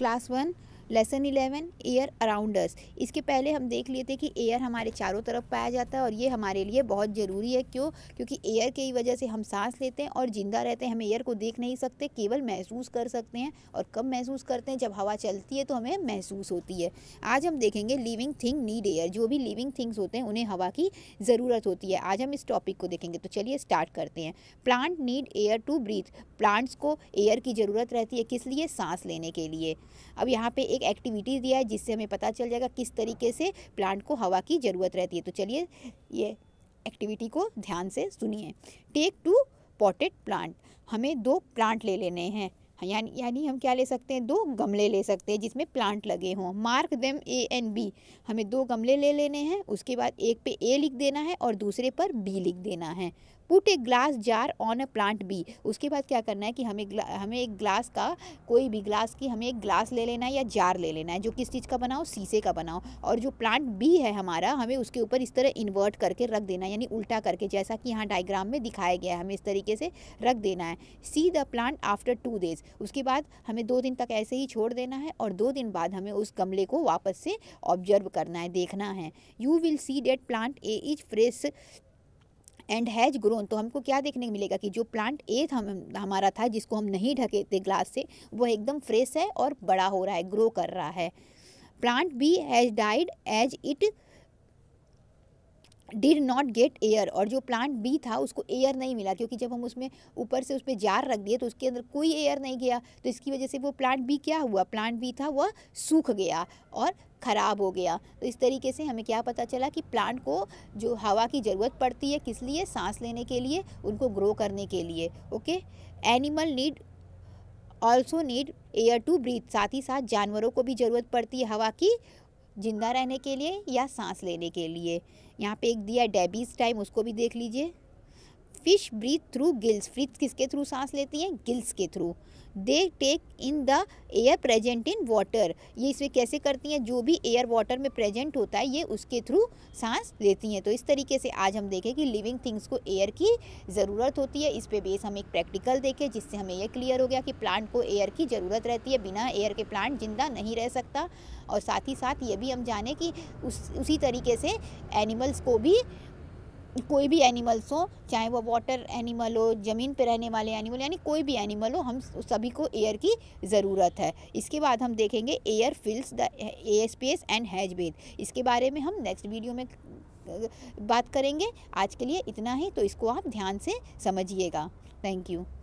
class 1 lesson eleven air around us इसके पहले हम देख लिए थे कि एयर हमारे चारों तरफ पाया जाता है और ये हमारे लिए बहुत ज़रूरी है क्यों क्योंकि एयर की वजह से हम सांस लेते हैं और ज़िंदा रहते हैं हम एयर को देख नहीं सकते केवल महसूस कर सकते हैं और कब महसूस करते हैं जब हवा चलती है तो हमें महसूस होती है आज हम देखेंगे लिविंग थिंग नीड एयर जो भी लिविंग थिंग्स होते हैं उन्हें हवा की ज़रूरत होती है आज हम इस टॉपिक को देखेंगे तो चलिए स्टार्ट करते हैं plant need air to breathe plants को एयर की ज़रूरत रहती है किस लिए सांस लेने के लिए अब यहाँ पर एक एक एक्टिविटी दिया है जिससे हमें पता चल जाएगा किस तरीके से प्लांट को हवा की ज़रूरत रहती है तो चलिए ये एक्टिविटी को ध्यान से सुनिए टेक टू पॉटेड प्लांट हमें दो प्लांट ले लेने हैं यानी यानी हम क्या ले सकते हैं दो गमले ले सकते हैं जिसमें प्लांट लगे हों mark them A and B हमें दो गमले ले लेने हैं उसके बाद एक पे ए लिख देना है और दूसरे पर बी लिख देना है put a glass jar on a plant B उसके बाद क्या करना है कि हमें हमें एक ग्लास का कोई भी ग्लास की हमें एक ग्लास ले लेना है या जार ले लेना है जो किस चीज़ का बनाओ शीशे का बनाओ और जो प्लांट बी है हमारा हमें उसके ऊपर इस तरह इन्वर्ट करके रख देना है यानी उल्टा करके जैसा कि यहाँ डायग्राम में दिखाया गया है हमें इस तरीके से रख देना है see the plant after two days उसके बाद हमें दो दिन तक ऐसे ही छोड़ देना है और दो दिन बाद हमें उस गमले को वापस से ऑब्जर्व करना है देखना है you will see that plant A is fresh and has grown तो हमको क्या देखने को मिलेगा कि जो प्लांट ए हम हमारा था जिसको हम नहीं ढके थे ग्लास से वो एकदम फ्रेश है और बड़ा हो रहा है ग्रो कर रहा है plant B has died as it did not get air और जो प्लांट बी था उसको एयर नहीं मिला क्योंकि जब हम उसमें ऊपर से उस पर जार रख दिए तो उसके अंदर कोई एयर नहीं गया तो इसकी वजह से वो प्लांट बी क्या हुआ प्लांट बी था वह सूख गया और ख़राब हो गया तो इस तरीके से हमें क्या पता चला कि प्लांट को जो हवा की ज़रूरत पड़ती है किस लिए सांस लेने के लिए उनको ग्रो करने के लिए okay animal need also need air to breathe साथ ही साथ जानवरों को भी ज़रूरत पड़ती है हवा की ज़िंदा रहने के लिए या सांस लेने के लिए यहाँ पे एक दिया डेबीज टाइम उसको भी देख लीजिए fish breathe through gills breathe किसके थ्रू सांस लेती हैं गिल्स के through they take in the air present in water ये इसमें कैसे करती हैं जो भी एयर वाटर में प्रेजेंट होता है ये उसके थ्रू सांस लेती हैं तो इस तरीके से आज हम देखें कि लिविंग थिंग्स को एयर की ज़रूरत होती है इस पे बेस हम एक प्रैक्टिकल देखें जिससे हमें यह क्लियर हो गया कि प्लांट को एयर की ज़रूरत रहती है बिना एयर के प्लांट जिंदा नहीं रह सकता और साथ ही साथ ये भी हम जाने कि उस उसी तरीके से एनिमल्स को भी कोई भी एनिमल्स हो चाहे वो वाटर एनिमल हो ज़मीन पर रहने वाले एनिमल यानी कोई भी एनिमल हो हम सभी को एयर की ज़रूरत है इसके बाद हम देखेंगे air fills the air space and has weight इसके बारे में हम नेक्स्ट वीडियो में बात करेंगे आज के लिए इतना ही तो इसको आप ध्यान से समझिएगा थैंक यू